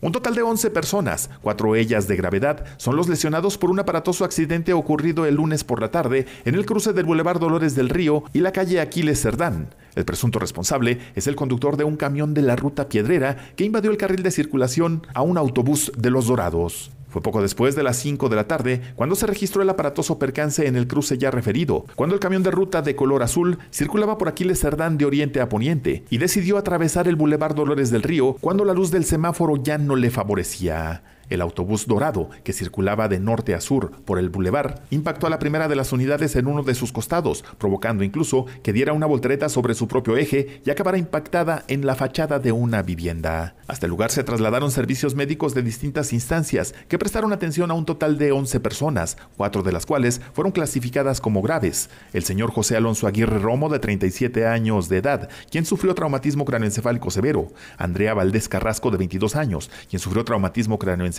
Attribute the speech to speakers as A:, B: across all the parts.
A: Un total de 11 personas, cuatro ellas de gravedad, son los lesionados por un aparatoso accidente ocurrido el lunes por la tarde en el cruce del Boulevard Dolores del Río y la calle Aquiles Cerdán. El presunto responsable es el conductor de un camión de la ruta Piedrera que invadió el carril de circulación a un autobús de Los Dorados. Fue poco después de las 5 de la tarde cuando se registró el aparatoso percance en el cruce ya referido, cuando el camión de ruta de color azul circulaba por Aquiles Cerdán de oriente a poniente y decidió atravesar el bulevar Dolores del Río cuando la luz del semáforo ya no le favorecía. El autobús dorado, que circulaba de norte a sur por el bulevar, impactó a la primera de las unidades en uno de sus costados, provocando incluso que diera una voltereta sobre su propio eje y acabara impactada en la fachada de una vivienda. Hasta el este lugar se trasladaron servicios médicos de distintas instancias que prestaron atención a un total de 11 personas, cuatro de las cuales fueron clasificadas como graves. El señor José Alonso Aguirre Romo, de 37 años de edad, quien sufrió traumatismo craneoencefálico severo. Andrea Valdés Carrasco, de 22 años, quien sufrió traumatismo cráneoencefálico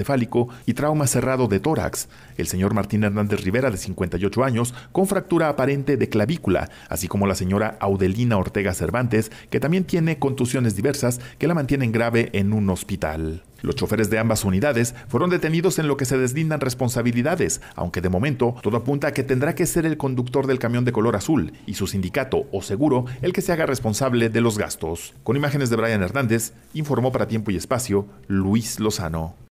A: y trauma cerrado de tórax. El señor Martín Hernández Rivera, de 58 años, con fractura aparente de clavícula, así como la señora Audelina Ortega Cervantes, que también tiene contusiones diversas que la mantienen grave en un hospital. Los choferes de ambas unidades fueron detenidos en lo que se deslindan responsabilidades, aunque de momento todo apunta a que tendrá que ser el conductor del camión de color azul y su sindicato o seguro el que se haga responsable de los gastos. Con imágenes de Brian Hernández, informó para Tiempo y Espacio Luis Lozano.